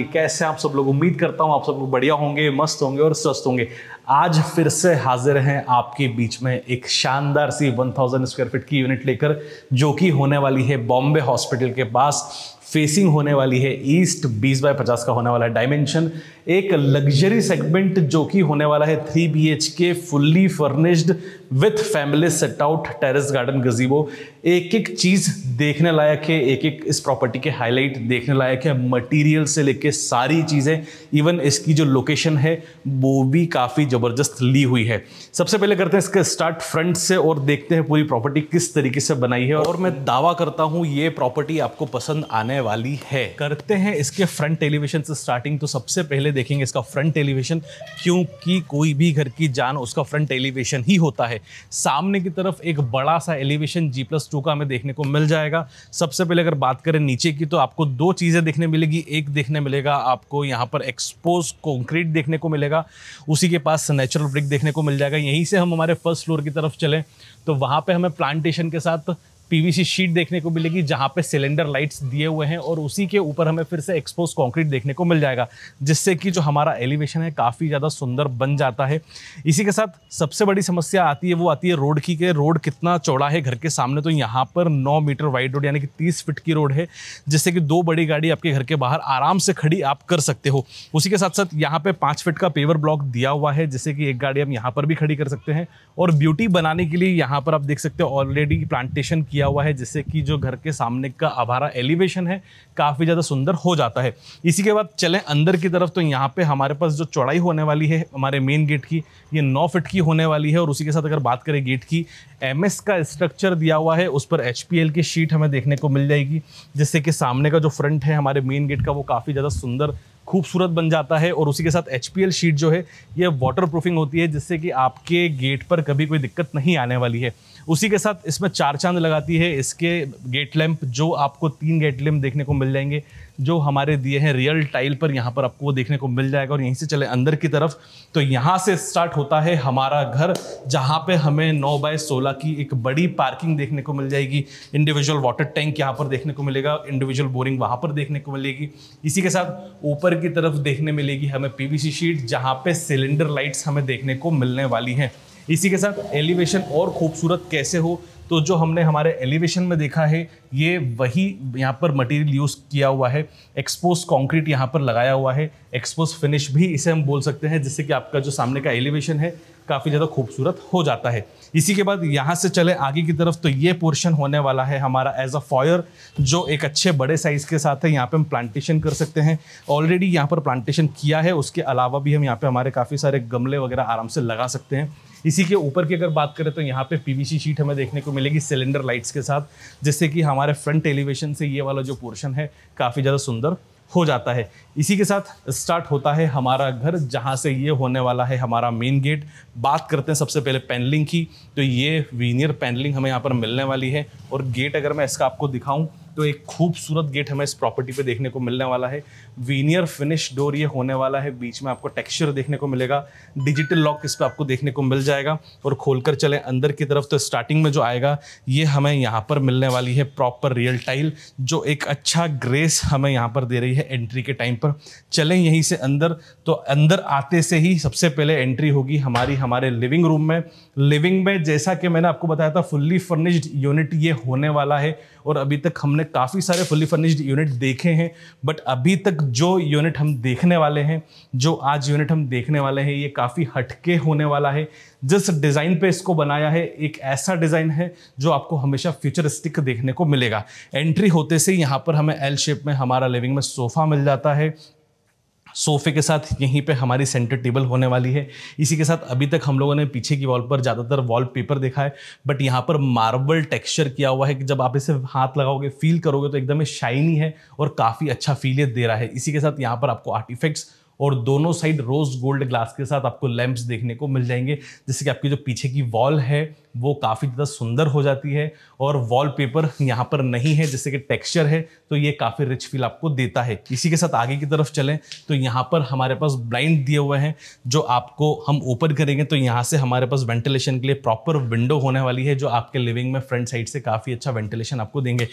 जी कैसे आप सब लोग उम्मीद करता हूँ आप सब लोग बढ़िया होंगे मस्त होंगे और स्वस्थ होंगे आज फिर से हाजिर हैं आपके बीच में एक शानदार सी 1000 स्क्वायर फीट की यूनिट लेकर जो कि होने वाली है बॉम्बे हॉस्पिटल के पास फेसिंग होने वाली है ईस्ट 20 बाय 50 का होने वाला है डायमेंशन एक लग्जरी सेगमेंट जो कि होने वाला है three B fully furnished with family sit out terrace garden gazebo एक एक चीज़ देखने लायक है एक एक इस प्रॉपर्टी के हाईलाइट देखने लायक है मटेरियल से लेके सारी चीज़ें इवन इसकी जो लोकेशन है वो भी काफ़ी ज़बरदस्त ली हुई है सबसे पहले करते हैं इसके स्टार्ट फ्रंट से और देखते हैं पूरी प्रॉपर्टी किस तरीके से बनाई है और मैं दावा करता हूँ ये प्रॉपर्टी आपको पसंद आने वाली है करते हैं इसके फ्रंट एलिवेशन से स्टार्टिंग तो सबसे पहले देखेंगे इसका फ्रंट एलिवेशन क्योंकि कोई भी घर की जान उसका फ्रंट एलिवेशन ही होता है सामने की तरफ एक बड़ा सा एलिवेशन जी प्लस टू का हमें देखने को मिल जाएगा सबसे पहले अगर बात करें नीचे की तो आपको दो चीज़ें देखने मिलेगी एक देखने मिलेगा आपको यहाँ पर एक्सपोज कॉन्क्रीट देखने को मिलेगा उसी के पास नेचुरल ब्रिक देखने को मिल जाएगा यहीं से हम हमारे फर्स्ट फ्लोर की तरफ चलें तो वहाँ पर हमें प्लांटेशन के साथ पीवीसी शीट देखने को मिलेगी जहां पे सिलेंडर लाइट्स दिए हुए हैं और उसी के ऊपर हमें फिर से एक्सपोज कंक्रीट देखने को मिल जाएगा जिससे कि जो हमारा एलिवेशन है काफ़ी ज़्यादा सुंदर बन जाता है इसी के साथ सबसे बड़ी समस्या आती है वो आती है रोड की के रोड कितना चौड़ा है घर के सामने तो यहाँ पर नौ मीटर वाइड रोड यानी कि तीस फिट की रोड है जिससे कि दो बड़ी गाड़ी आपके घर के बाहर आराम से खड़ी आप कर सकते हो उसी के साथ साथ यहाँ पर पाँच फिट का पेवर ब्लॉक दिया हुआ है जिससे कि एक गाड़ी हम यहाँ पर भी खड़ी कर सकते हैं और ब्यूटी बनाने के लिए यहाँ पर आप देख सकते हो ऑलरेडी प्लांटेशन किया किया हुआ है जिससे कि जो घर के सामने का आभारा एलिवेशन है काफ़ी ज़्यादा सुंदर हो जाता है इसी के बाद चलें अंदर की तरफ तो यहाँ पे हमारे पास जो चौड़ाई होने वाली है हमारे मेन गेट की ये नौ फिट की होने वाली है और उसी के साथ अगर बात करें गेट की एम का स्ट्रक्चर दिया हुआ है उस पर एच की शीट हमें देखने को मिल जाएगी जिससे कि सामने का जो फ्रंट है हमारे मेन गेट का वो काफ़ी ज़्यादा सुंदर खूबसूरत बन जाता है और उसी के साथ एच शीट जो है ये वाटर प्रूफिंग होती है जिससे कि आपके गेट पर कभी कोई दिक्कत नहीं आने वाली है उसी के साथ इसमें चार चांद लगाती है इसके गेट लैम्प जो आपको तीन गेट लैम्प देखने को मिल जाएंगे जो हमारे दिए हैं रियल टाइल पर यहाँ पर आपको देखने को मिल जाएगा और यहीं से चले अंदर की तरफ तो यहाँ से स्टार्ट होता है हमारा घर जहाँ पे हमें नौ बाय सोलह की एक बड़ी पार्किंग देखने को मिल जाएगी इंडिविजुअल वाटर टैंक यहाँ पर देखने को मिलेगा इंडिविजुअल बोरिंग वहाँ पर देखने को मिलेगी इसी के साथ ऊपर की तरफ देखने मिलेगी हमें पी शीट जहाँ पर सिलेंडर लाइट्स हमें देखने को मिलने वाली हैं इसी के साथ एलिवेशन और खूबसूरत कैसे हो तो जो हमने हमारे एलिवेशन में देखा है ये वही यहाँ पर मटेरियल यूज़ किया हुआ है एक्सपोज कंक्रीट यहाँ पर लगाया हुआ है एक्सपोज फिनिश भी इसे हम बोल सकते हैं जिससे कि आपका जो सामने का एलिवेशन है काफ़ी ज़्यादा खूबसूरत हो जाता है इसी के बाद यहाँ से चले आगे की तरफ तो ये पोर्शन होने वाला है हमारा एज अ फॉयर जो एक अच्छे बड़े साइज़ के साथ है यहाँ पे हम प्लांटेशन कर सकते हैं ऑलरेडी यहाँ पर प्लांटेशन किया है उसके अलावा भी हम यहाँ पे हमारे काफ़ी सारे गमले वगैरह आराम से लगा सकते हैं इसी के ऊपर की अगर बात करें तो यहाँ पे पीवीसी शीट हमें देखने को मिलेगी सिलेंडर लाइट्स के साथ जिससे कि हमारे फ्रंट एलिवेशन से ये वाला जो पोर्शन है काफ़ी ज़्यादा सुंदर हो जाता है इसी के साथ स्टार्ट होता है हमारा घर जहाँ से ये होने वाला है हमारा मेन गेट बात करते हैं सबसे पहले पैनलिंग की तो ये वीनियर पैनलिंग हमें यहाँ पर मिलने वाली है और गेट अगर मैं इसका आपको दिखाऊँ तो एक खूबसूरत गेट हमें इस प्रॉपर्टी पे देखने को मिलने वाला है वीनियर फिनिश डोर ये होने वाला है बीच में आपको टेक्सचर देखने को मिलेगा डिजिटल लॉक इस पर आपको देखने को मिल जाएगा और खोलकर चले अंदर की तरफ तो स्टार्टिंग में जो आएगा ये हमें यहाँ पर मिलने वाली है प्रॉपर रियल टाइल जो एक अच्छा ग्रेस हमें यहाँ पर दे रही है एंट्री के टाइम पर चलें यहीं से अंदर तो अंदर आते से ही सबसे पहले एंट्री होगी हमारी हमारे लिविंग रूम में लिविंग में जैसा कि मैंने आपको बताया था फुल्ली फर्निश्ड यूनिट ये होने वाला है और अभी तक हमने काफ़ी सारे फुल्ली फर्निश्ड यूनिट देखे हैं बट अभी तक जो यूनिट हम देखने वाले हैं जो आज यूनिट हम देखने वाले हैं ये काफ़ी हटके होने वाला है जिस डिज़ाइन पे इसको बनाया है एक ऐसा डिज़ाइन है जो आपको हमेशा फ्यूचरिस्टिक देखने को मिलेगा एंट्री होते से यहाँ पर हमें एल शेप में हमारा लिविंग में सोफ़ा मिल जाता है सोफे के साथ यहीं पे हमारी सेंटर टेबल होने वाली है इसी के साथ अभी तक हम लोगों ने पीछे की वॉल पर ज़्यादातर वॉल पेपर देखा है बट यहाँ पर मार्बल टेक्सचर किया हुआ है कि जब आप इसे हाथ लगाओगे फील करोगे तो एकदम शाइनी है और काफ़ी अच्छा फील ये दे रहा है इसी के साथ यहाँ पर आपको आर्टिफैक्ट्स और दोनों साइड रोज गोल्ड ग्लास के साथ आपको लैंप्स देखने को मिल जाएंगे जिससे कि आपकी जो पीछे की वॉल है वो काफ़ी ज़्यादा सुंदर हो जाती है और वॉलपेपर यहाँ पर नहीं है जैसे कि टेक्सचर है तो ये काफ़ी रिच फील आपको देता है इसी के साथ आगे की तरफ चलें तो यहाँ पर हमारे पास ब्लाइंड दिए हुए हैं जो आपको हम ओपन करेंगे तो यहाँ से हमारे पास वेंटिलेशन के लिए प्रॉपर विंडो होने वाली है जो आपके लिविंग में फ्रंट साइड से काफ़ी अच्छा वेंटिलेशन आपको देंगे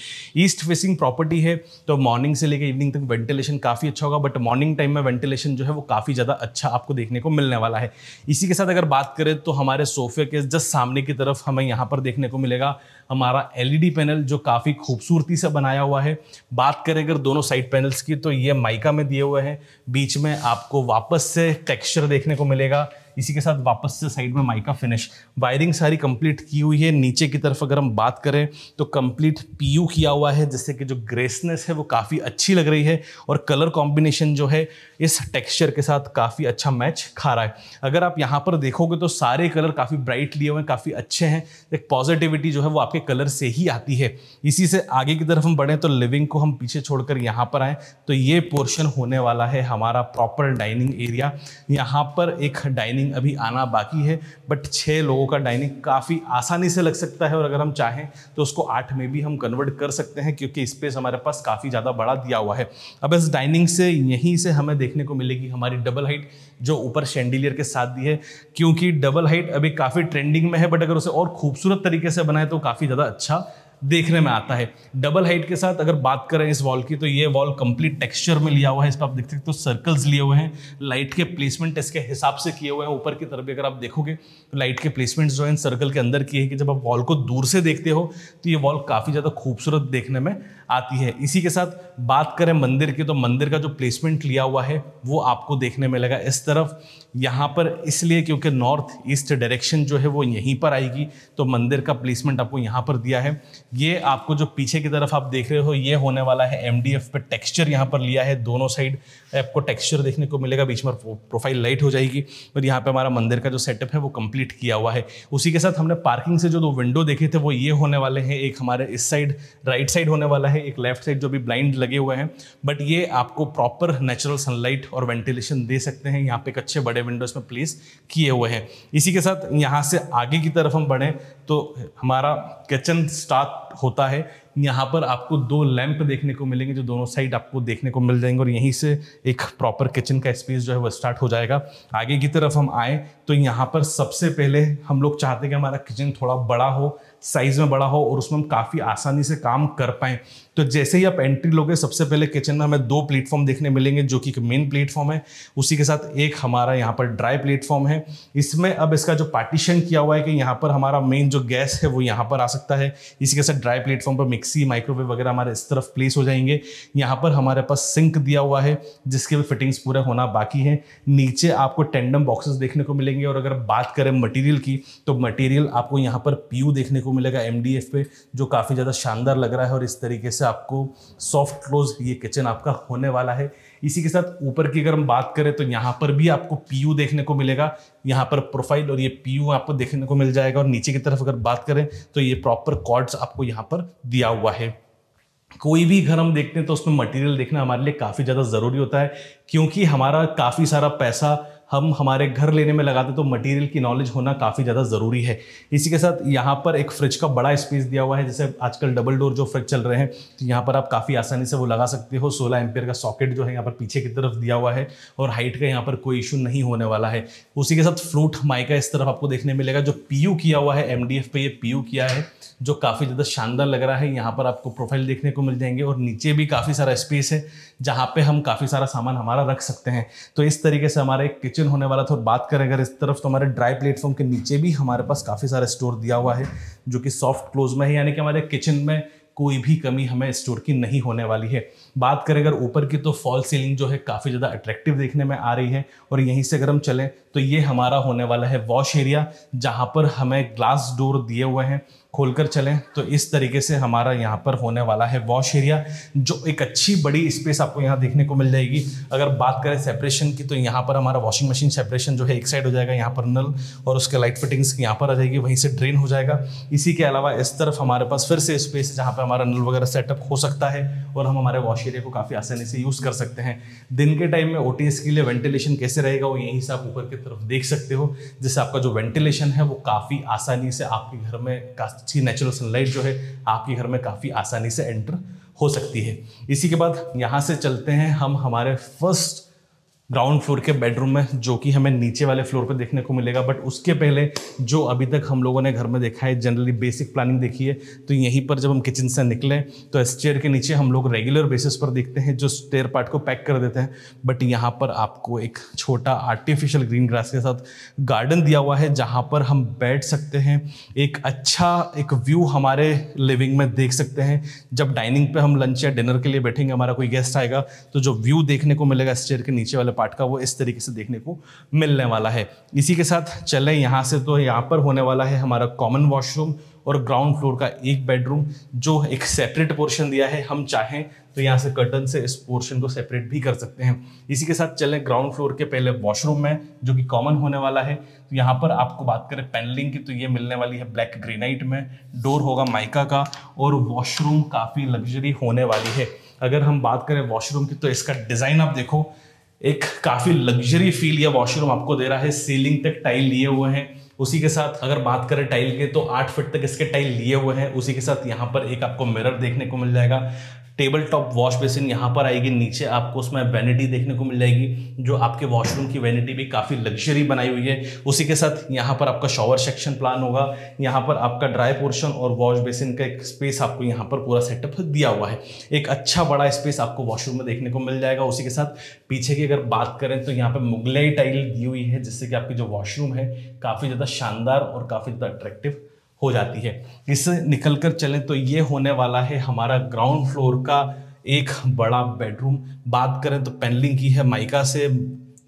ईस्ट फेसिंग प्रॉपर्टी है तो मॉर्निंग से लेकर इवनिंग तक वेंटिलेशन काफ़ी अच्छा होगा बट मॉर्निंग टाइम में वेंटिलेशन जो है वो काफ़ी ज़्यादा अच्छा आपको देखने को मिलने वाला है इसी के साथ अगर बात करें तो हमारे सोफे के जस्ट सामने की तरफ तरफ हमें यहाँ पर देखने को मिलेगा हमारा एलईडी पैनल e जो काफ़ी खूबसूरती से बनाया हुआ है बात करें अगर दोनों साइड पैनल्स की तो ये माइका में दिए हुए हैं बीच में आपको वापस से टेक्स्चर देखने को मिलेगा इसी के साथ वापस से साइड में माइका फिनिश वायरिंग सारी कंप्लीट की हुई है नीचे की तरफ अगर हम बात करें तो कंप्लीट पीयू किया हुआ है जिससे कि जो ग्रेसनेस है वो काफ़ी अच्छी लग रही है और कलर कॉम्बिनेशन जो है इस टेक्सचर के साथ काफ़ी अच्छा मैच खा रहा है अगर आप यहाँ पर देखोगे तो सारे कलर काफ़ी ब्राइट लिए हुए हैं काफ़ी अच्छे हैं एक पॉजिटिविटी जो है वो आपके कलर से ही आती है इसी से आगे की तरफ हम बढ़ें तो लिविंग को हम पीछे छोड़कर यहाँ पर आएँ तो ये पोर्शन होने वाला है हमारा प्रॉपर डाइनिंग एरिया यहाँ पर एक डाइनिंग अभी आना बाकी है बट छः लोगों का डाइनिंग काफ़ी आसानी से लग सकता है और अगर हम चाहें तो उसको आठ में भी हम कन्वर्ट कर सकते हैं क्योंकि स्पेस हमारे पास काफ़ी ज़्यादा बड़ा दिया हुआ है अब इस डाइनिंग से यहीं से हमें देखने को मिलेगी हमारी डबल हाइट जो ऊपर शेंडिलियर के साथ दी है क्योंकि डबल हाइट अभी काफ़ी ट्रेंडिंग में है बट अगर उसे और खूबसूरत तरीके से बनाए तो काफ़ी ज़्यादा अच्छा देखने में आता है डबल हाइट के साथ अगर बात करें इस वॉल की तो ये वॉल कंप्लीट टेक्सचर में लिया हुआ है इस पर आप देख सकते हो तो सर्कल्स लिए हुए हैं लाइट के प्लेसमेंट इसके हिसाब से किए हुए हैं ऊपर की तरफ अगर आप देखोगे तो लाइट के प्लेसमेंट जो है सर्कल के अंदर किए हैं कि जब आप वॉल को दूर से देखते हो तो ये वॉल काफ़ी ज़्यादा खूबसूरत देखने में आती है इसी के साथ बात करें मंदिर की तो मंदिर का जो प्लेसमेंट लिया हुआ है वो आपको देखने में लगा इस तरफ यहाँ पर इसलिए क्योंकि नॉर्थ ईस्ट डायरेक्शन जो है वो यहीं पर आएगी तो मंदिर का प्लेसमेंट आपको यहाँ पर दिया है ये आपको जो पीछे की तरफ आप देख रहे हो ये होने वाला है एम डी एफ पे टेक्सचर यहाँ पर लिया है दोनों साइड आपको टेक्स्चर देखने को मिलेगा बीच में प्रोफाइल लाइट हो जाएगी और यहाँ पे हमारा मंदिर का जो सेटअप है वो कंप्लीट किया हुआ है उसी के साथ हमने पार्किंग से जो दो विंडो देखे थे वो ये होने वाले हैं एक हमारे इस साइड राइट साइड होने वाला है एक लेफ्ट साइड जो भी ब्लाइंड लगे हुए हैं बट ये आपको प्रॉपर नेचुरल सनलाइट और वेंटिलेशन दे सकते हैं यहाँ पे एक अच्छे बड़े विंडो इसमें प्लेस किए हुए हैं इसी के साथ यहाँ से आगे की तरफ हम बढ़ें तो हमारा किचन स्टार्ट होता है यहाँ पर आपको दो लैंप देखने को मिलेंगे जो दोनों साइड आपको देखने को मिल जाएंगे और यहीं से एक प्रॉपर किचन का स्पेस जो है वो स्टार्ट हो जाएगा आगे की तरफ हम आए तो यहाँ पर सबसे पहले हम लोग चाहते हैं कि हमारा किचन थोड़ा बड़ा हो साइज़ में बड़ा हो और उसमें हम काफ़ी आसानी से काम कर पाएँ तो जैसे ही आप एंट्री लोगे सबसे पहले किचन में हमें दो प्लेटफॉर्म देखने मिलेंगे जो कि मेन प्लेटफॉर्म है उसी के साथ एक हमारा यहाँ पर ड्राई प्लेटफॉर्म है इसमें अब इसका जो पार्टीशन किया हुआ है कि यहाँ पर हमारा मेन जो गैस है वो यहाँ पर आ सकता है इसी के साथ ड्राई प्लेटफॉर्म पर मिक्सी माइक्रोवेव वगैरह हमारे इस तरफ प्लेस हो जाएंगे यहाँ पर हमारे पास सिंक दिया हुआ है जिसके भी फिटिंग्स पूरा होना बाकी है नीचे आपको टेंडम बॉक्सेस देखने को मिलेंगे और अगर बात करें मटेरियल की तो मटेरियल आपको यहाँ पर पीयू देखने को मिलेगा एम पे जो काफ़ी ज़्यादा शानदार लग रहा है और इस तरीके से आपको सॉफ्ट क्लोज ये किचन आपका होने वाला है इसी के साथ ऊपर की अगर हम बात करें तो यहाँ पर भी आपको पीयू देखने को मिलेगा यहाँ पर प्रोफाइल और ये पीयू आपको देखने को मिल जाएगा और नीचे की तरफ अगर बात करें तो ये प्रॉपर कॉर्ड्स आपको यहाँ पर दिया हुआ है कोई भी घर हम देखते हैं तो उसमें मटेरियल देखना हमारे लिए काफ़ी ज़्यादा ज़रूरी होता है क्योंकि हमारा काफ़ी सारा पैसा हम हमारे घर लेने में लगाते तो मटेरियल की नॉलेज होना काफ़ी ज़्यादा ज़रूरी है इसी के साथ यहाँ पर एक फ्रिज का बड़ा स्पेस दिया हुआ है जैसे आजकल डबल डोर जो फ्रिज चल रहे हैं तो यहाँ पर आप काफ़ी आसानी से वो लगा सकते हो सोलह एम्पियर का सॉकेट जो है यहाँ पर पीछे की तरफ दिया हुआ है और हाइट का यहाँ पर कोई इशू नहीं होने वाला है उसी के साथ फ्रूट माइका इस तरफ आपको देखने मिलेगा जो पी किया हुआ है एम पे ये पी किया है जो काफ़ी ज़्यादा शानदार लग रहा है यहाँ पर आपको प्रोफाइल देखने को मिल जाएंगे और नीचे भी काफ़ी सारा स्पेस है जहाँ पे हम काफ़ी सारा सामान हमारा रख सकते हैं तो इस तरीके से हमारा एक किचन होने वाला था और बात करें अगर इस तरफ तो हमारे ड्राई प्लेटफॉर्म के नीचे भी हमारे पास काफ़ी सारा स्टोर दिया हुआ है जो कि सॉफ्ट क्लोज में है यानी कि हमारे किचन में कोई भी कमी हमें स्टोर की नहीं होने वाली है बात करें अगर ऊपर की तो फॉल सीलिंग जो है काफ़ी ज़्यादा अट्रैक्टिव देखने में आ रही है और यहीं से अगर हम चलें तो ये हमारा होने वाला है वॉश एरिया जहाँ पर हमें ग्लास डोर दिए हुए हैं खोलकर चलें तो इस तरीके से हमारा यहाँ पर होने वाला है वॉश एरिया जो एक अच्छी बड़ी स्पेस आपको यहाँ देखने को मिल जाएगी अगर बात करें सेपरेशन की तो यहाँ पर हमारा वॉशिंग मशीन सेपरेशन जो है एक साइड हो जाएगा यहाँ पर नल और उसके लाइट फिटिंग्स यहाँ पर आ जाएगी वहीं से ड्रेन हो जाएगा इसी के अलावा इस तरफ हमारे पास फिर से स्पेस है जहाँ पर हमारा नल वगैरह सेटअप हो सकता है और हम हमारे वॉश एरिया को काफ़ी आसानी से यूज़ कर सकते हैं दिन के टाइम में ओ के लिए वेंटिलेशन कैसे रहेगा वो यहीं से आप ऊपर की तरफ देख सकते हो जिससे आपका जो वेंटिलेशन है वो काफ़ी आसानी से आपके घर में अच्छी नेचुरल सनलाइट जो है आपके घर में काफ़ी आसानी से एंटर हो सकती है इसी के बाद यहाँ से चलते हैं हम हमारे फर्स्ट ग्राउंड फ्लोर के बेडरूम में जो कि हमें नीचे वाले फ्लोर पे देखने को मिलेगा बट उसके पहले जो अभी तक हम लोगों ने घर में देखा है जनरली बेसिक प्लानिंग देखी है तो यहीं पर जब हम किचन से निकले तो इस चेयर के नीचे हम लोग रेगुलर बेसिस पर देखते हैं जो स्टेयर पार्ट को पैक कर देते हैं बट यहाँ पर आपको एक छोटा आर्टिफिशियल ग्रीन ग्रास के साथ गार्डन दिया हुआ है जहाँ पर हम बैठ सकते हैं एक अच्छा एक व्यू हमारे लिविंग में देख सकते हैं जब डाइनिंग पर हम लंच या डिनर के लिए बैठेंगे हमारा कोई गेस्ट आएगा तो जो व्यू देखने को मिलेगा इस चेयर के नीचे वाले पार्ट का वो इस तरीके से देखने को मिलने वाला है इसी के साथ चलें यहाँ से तो यहाँ पर होने वाला है हमारा कॉमन वॉशरूम और ग्राउंड फ्लोर का एक बेडरूम जो एक सेपरेट पोर्शन दिया है हम चाहें तो यहाँ से कर्टन से इस पोर्शन को सेपरेट भी कर सकते हैं इसी के साथ चलें ग्राउंड फ्लोर के पहले वॉशरूम में जो कि कॉमन होने वाला है तो यहाँ पर आपको बात करें पैनलिंग की तो ये मिलने वाली है ब्लैक ग्रेनाइट में डोर होगा माइका का और वॉशरूम काफ़ी लग्जरी होने वाली है अगर हम बात करें वॉशरूम की तो इसका डिज़ाइन आप देखो एक काफ़ी लग्जरी फील यह वॉशरूम आपको दे रहा है सीलिंग तक टाइल लिए हुए हैं उसी के साथ अगर बात करें टाइल के तो आठ फिट तक इसके टाइल लिए हुए हैं उसी के साथ यहाँ पर एक आपको मिरर देखने को मिल जाएगा टेबल टॉप वॉश बेसिन यहाँ पर आएगी नीचे आपको उसमें वैनिटी देखने को मिल जाएगी जो आपके वॉशरूम की वैनिटी भी काफ़ी लग्जरी बनाई हुई है उसी के साथ यहाँ पर आपका शॉवर सेक्शन प्लान होगा यहाँ पर आपका ड्राई पोर्शन और वॉश बेसिन का एक स्पेस आपको यहाँ पर पूरा सेटअप दिया हुआ है एक अच्छा बड़ा स्पेस आपको वॉशरूम में देखने को मिल जाएगा उसी के साथ पीछे की अगर बात करें तो यहाँ पर मुगलई टाइल दी हुई है जिससे कि आपकी जो वॉशरूम है काफ़ी ज़्यादा शानदार और काफ़ी ज़्यादा अट्रैक्टिव हो जाती है इससे निकल कर चलें तो ये होने वाला है हमारा ग्राउंड फ्लोर का एक बड़ा बेडरूम बात करें तो पेनलिंग की है माइका से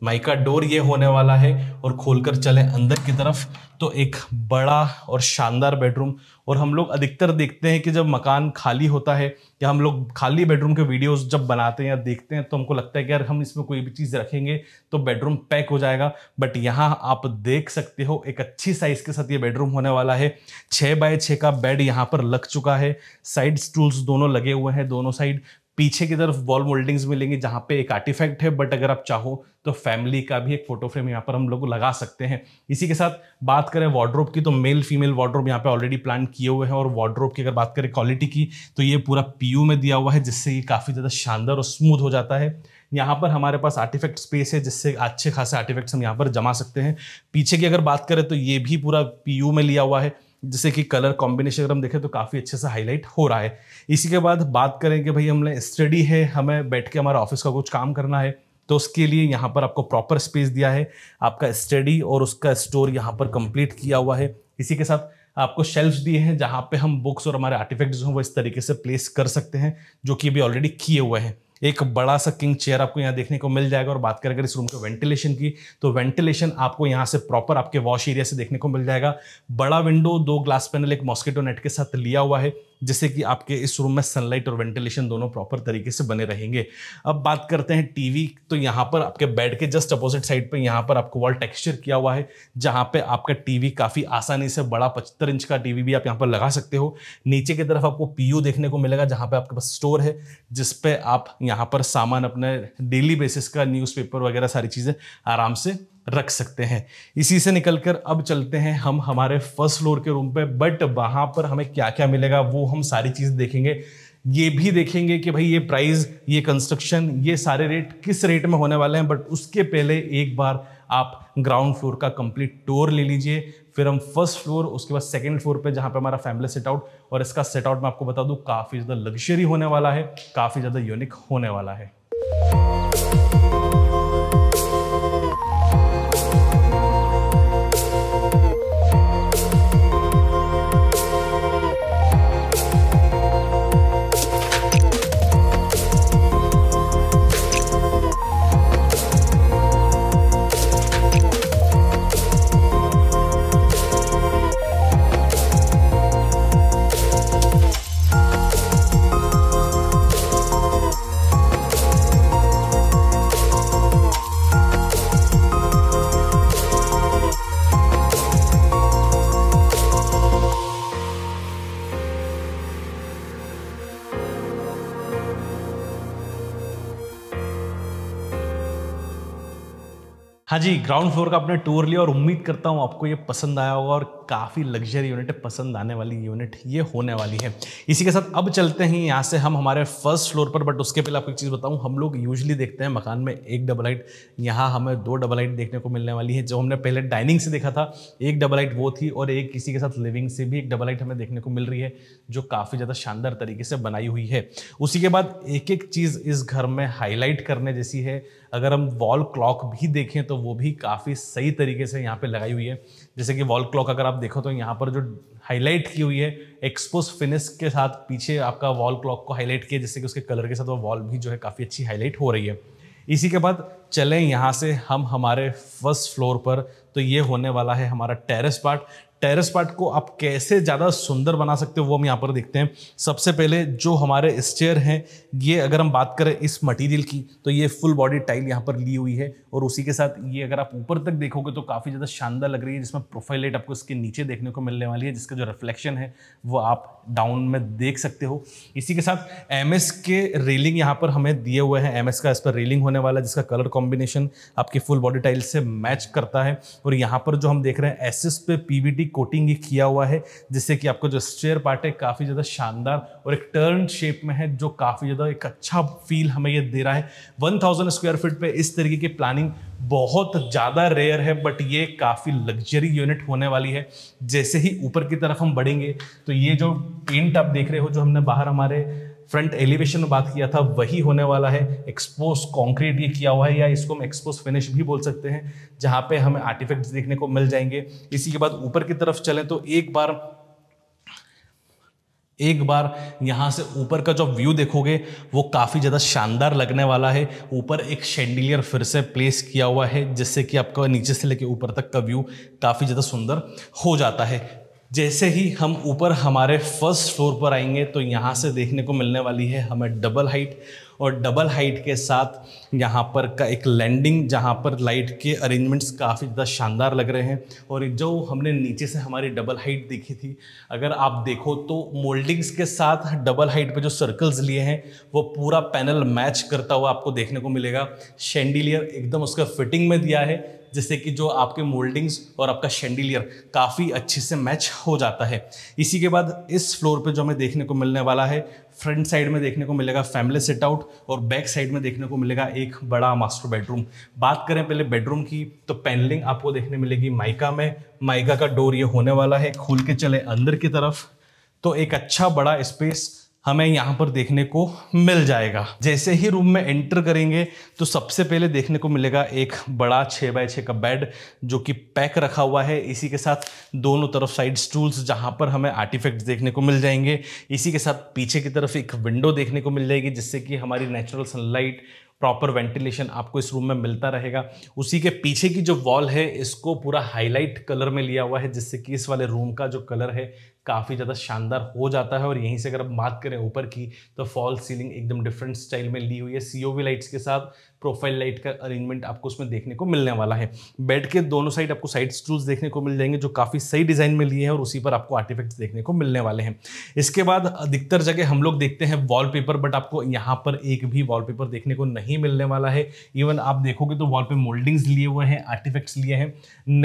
माइका डोर ये होने वाला है और खोलकर चले अंदर की तरफ तो एक बड़ा और शानदार बेडरूम और हम लोग अधिकतर देखते हैं कि जब मकान खाली होता है या हम लोग खाली बेडरूम के वीडियोस जब बनाते हैं या देखते हैं तो हमको लगता है कि यार हम इसमें कोई भी चीज़ रखेंगे तो बेडरूम पैक हो जाएगा बट यहाँ आप देख सकते हो एक अच्छी साइज़ के साथ ये बेडरूम होने वाला है छः बाय छः का बेड यहाँ पर लग चुका है साइड स्टूल्स दोनों लगे हुए हैं दोनों साइड पीछे की तरफ वॉल मोल्डिंग्स मिलेंगी जहाँ पे एक आर्टिफैक्ट है बट अगर आप चाहो तो फैमिली का भी एक फोटो फ्रेम यहाँ पर हम लोग लगा सकते हैं इसी के साथ बात करें वार्ड्रोब की तो मेल फीमेल वार्ड्रोब यहाँ पे ऑलरेडी प्लान किए हुए हैं और वार्ड्रोब की अगर बात करें क्वालिटी की तो ये पूरा पीयू में दिया हुआ है जिससे ये काफ़ी ज़्यादा शानदार और स्मूथ हो जाता है यहाँ पर हमारे पास आर्टिफैक्ट स्पेस है जिससे अच्छे खासे आर्टिफैक्ट्स हम यहाँ पर जमा सकते हैं पीछे की अगर बात करें तो ये भी पूरा पीयू में लिया हुआ है जैसे कि कलर कॉम्बिनेशन अगर हम देखें तो काफ़ी अच्छे से हाईलाइट हो रहा है इसी के बाद बात करें कि भाई हमने स्टडी है हमें बैठ के हमारा ऑफिस का कुछ काम करना है तो उसके लिए यहाँ पर आपको प्रॉपर स्पेस दिया है आपका स्टडी और उसका स्टोर यहाँ पर कंप्लीट किया हुआ है इसी के साथ आपको शेल्फ दिए हैं जहाँ पे हम बुक्स और हमारे आर्टिफैक्ट्स हैं वो इस तरीके से प्लेस कर सकते हैं जो कि अभी ऑलरेडी किए हुए हैं एक बड़ा सा किंग चेयर आपको यहाँ देखने को मिल जाएगा और बात करें अगर इस रूम के वेंटिलेशन की तो वेंटिलेशन आपको यहाँ से प्रॉपर आपके वॉश एरिया से देखने को मिल जाएगा बड़ा विंडो दो ग्लास पैनल एक मॉस्किटो नेट के साथ लिया हुआ है जिससे कि आपके इस रूम में सनलाइट और वेंटिलेशन दोनों प्रॉपर तरीके से बने रहेंगे अब बात करते हैं टीवी तो यहाँ पर आपके बेड के जस्ट अपोजिट साइड पर यहाँ पर आपको वॉल टेक्सचर किया हुआ है जहाँ पर आपका टीवी काफ़ी आसानी से बड़ा पचहत्तर इंच का टीवी भी आप यहाँ पर लगा सकते हो नीचे की तरफ आपको पी देखने को मिलेगा जहाँ पर आपके पास स्टोर है जिसपे आप यहाँ पर सामान अपने डेली बेसिस का न्यूज़पेपर वगैरह सारी चीज़ें आराम से रख सकते हैं इसी से निकलकर अब चलते हैं हम हमारे फर्स्ट फ्लोर के रूम पे बट वहां पर हमें क्या क्या मिलेगा वो हम सारी चीज़ देखेंगे ये भी देखेंगे कि भाई ये प्राइस ये कंस्ट्रक्शन ये सारे रेट किस रेट में होने वाले हैं बट उसके पहले एक बार आप ग्राउंड फ्लोर का कंप्लीट टूर ले लीजिए फिर हम फर्स्ट फ्लोर उसके बाद सेकंड फ्लोर पे जहाँ पे हमारा फैमिली सेट आउट और इसका सेट आउट मैं आपको बता दूँ काफ़ी ज़्यादा लग्जरी होने वाला है काफ़ी ज़्यादा यूनिक होने वाला है हाँ जी ग्राउंड फ्लोर का अपने टूर लिया और उम्मीद करता हूँ आपको ये पसंद आया होगा और काफ़ी लग्जरी यूनिट पसंद आने वाली यूनिट ये होने वाली है इसी के साथ अब चलते हैं यहाँ से हम हमारे फर्स्ट फ्लोर पर बट उसके पहले आपको एक चीज़ बताऊँ हम लोग यूजली देखते हैं मकान में एक डबल हाइट यहाँ हमें दो डबल हाइट देखने को मिलने वाली है जो हमने पहले डाइनिंग से देखा था एक डबल हाइट वो थी और एक किसी के साथ लिविंग से भी एक डबल हाइट हमें देखने को मिल रही है जो काफ़ी ज़्यादा शानदार तरीके से बनाई हुई है उसी के बाद एक एक चीज़ इस घर में हाईलाइट करने जैसी है अगर हम वॉल क्लॉक भी देखें तो वो भी काफ़ी सही तरीके से यहाँ पे लगाई हुई है जैसे कि वॉल क्लॉक अगर आप देखो तो यहाँ पर जो हाईलाइट की हुई है एक्सपोज फिनिश के साथ पीछे आपका वॉल क्लॉक को हाईलाइट किया जिससे कि उसके कलर के साथ वो वॉल भी जो है काफ़ी अच्छी हाईलाइट हो रही है इसी के बाद चलें यहाँ से हम हमारे फर्स्ट फ्लोर पर तो ये होने वाला है हमारा टेरेस पार्ट टेरेस पार्ट को आप कैसे ज़्यादा सुंदर बना सकते हो वो हम यहाँ पर देखते हैं सबसे पहले जो हमारे स्टेयर हैं ये अगर हम बात करें इस मटेरियल की तो ये फुल बॉडी टाइल यहाँ पर ली हुई है और उसी के साथ ये अगर आप ऊपर तक देखोगे तो काफ़ी ज़्यादा शानदार लग रही है जिसमें प्रोफाइल लाइट आपको इसके नीचे देखने को मिलने वाली है जिसका जो रिफ्लेक्शन है वो आप डाउन में देख सकते हो इसी के साथ एम के रेलिंग यहाँ पर हमें दिए हुए हैं एम का इस पर रेलिंग होने वाला है जिसका कलर कॉम्बिनेशन आपकी फुल बॉडी टाइल से मैच करता है और यहाँ पर जो हम देख रहे हैं एस पे पी कोटिंग ये किया हुआ है जिससे कि आपका जो स्टेयर पार्ट है काफ़ी ज़्यादा शानदार और एक टर्न शेप में है जो काफ़ी ज़्यादा एक अच्छा फील हमें ये दे रहा है वन थाउजेंड स्क्वायर फीट पे इस तरीके की प्लानिंग बहुत ज़्यादा रेयर है बट ये काफ़ी लग्जरी यूनिट होने वाली है जैसे ही ऊपर की तरफ हम बढ़ेंगे तो ये जो पेंट आप देख रहे हो जो हमने बाहर हमारे फ्रंट एलिवेशन में बात किया था वही होने वाला है एक्सपोज कॉन्क्रीट ये किया हुआ है या इसको हम एक्सपोज फिनिश भी बोल सकते हैं जहाँ पे हमें आर्टिफैक्ट्स देखने को मिल जाएंगे इसी के बाद ऊपर की तरफ चलें तो एक बार एक बार यहाँ से ऊपर का जो व्यू देखोगे वो काफ़ी ज़्यादा शानदार लगने वाला है ऊपर एक शेंडिलियर फिर से प्लेस किया हुआ है जिससे कि आपका नीचे से लेके ऊपर तक का व्यू काफ़ी ज़्यादा सुंदर हो जाता है जैसे ही हम ऊपर हमारे फर्स्ट फ्लोर पर आएंगे तो यहाँ से देखने को मिलने वाली है हमें डबल हाइट और डबल हाइट के साथ यहाँ पर का एक लैंडिंग जहाँ पर लाइट के अरेंजमेंट्स काफ़ी ज़्यादा शानदार लग रहे हैं और जो हमने नीचे से हमारी डबल हाइट देखी थी अगर आप देखो तो मोल्डिंग्स के साथ डबल हाइट पे जो सर्कल्स लिए हैं वो पूरा पैनल मैच करता हुआ आपको देखने को मिलेगा शेंडिलियर एकदम उसका फिटिंग में दिया है जिससे कि जो आपके मोल्डिंग्स और आपका शेंडिलियर काफ़ी अच्छे से मैच हो जाता है इसी के बाद इस फ्लोर पे जो हमें देखने को मिलने वाला है फ्रंट साइड में देखने को मिलेगा फैमिली सेट आउट और बैक साइड में देखने को मिलेगा एक बड़ा मास्टर बेडरूम बात करें पहले बेडरूम की तो पैनलिंग आपको देखने मिलेगी माइका में माइका का डोर ये होने वाला है खोल के चले अंदर की तरफ तो एक अच्छा बड़ा स्पेस हमें यहाँ पर देखने को मिल जाएगा जैसे ही रूम में एंटर करेंगे तो सबसे पहले देखने को मिलेगा एक बड़ा छः बाय छः का बेड जो कि पैक रखा हुआ है इसी के साथ दोनों तरफ साइड स्टूल्स जहाँ पर हमें आर्टिफैक्ट्स देखने को मिल जाएंगे इसी के साथ पीछे की तरफ एक विंडो देखने को मिल जाएगी जिससे कि हमारी नेचुरल सनलाइट प्रॉपर वेंटिलेशन आपको इस रूम में मिलता रहेगा उसी के पीछे की जो वॉल है इसको पूरा हाईलाइट कलर में लिया हुआ है जिससे कि इस वाले रूम का जो कलर है काफ़ी ज़्यादा शानदार हो जाता है और यहीं से अगर आप बात करें ऊपर की तो फॉल सीलिंग एकदम डिफरेंट स्टाइल में ली हुई है सी लाइट्स के साथ प्रोफाइल लाइट का अरेंजमेंट आपको उसमें देखने को मिलने वाला है बेड के दोनों साइड आपको साइड स्टूल्स देखने को मिल जाएंगे जो काफ़ी सही डिज़ाइन में लिए हैं और उसी पर आपको आर्टिफैक्ट्स देखने को मिलने वाले हैं इसके बाद अधिकतर जगह हम लोग देखते हैं वॉलपेपर बट आपको यहाँ पर एक भी वॉलपेपर देखने को नहीं मिलने वाला है इवन आप देखोगे तो वॉल पे मोल्डिंग्स लिए हुए हैं आर्टिफैक्ट्स लिए हैं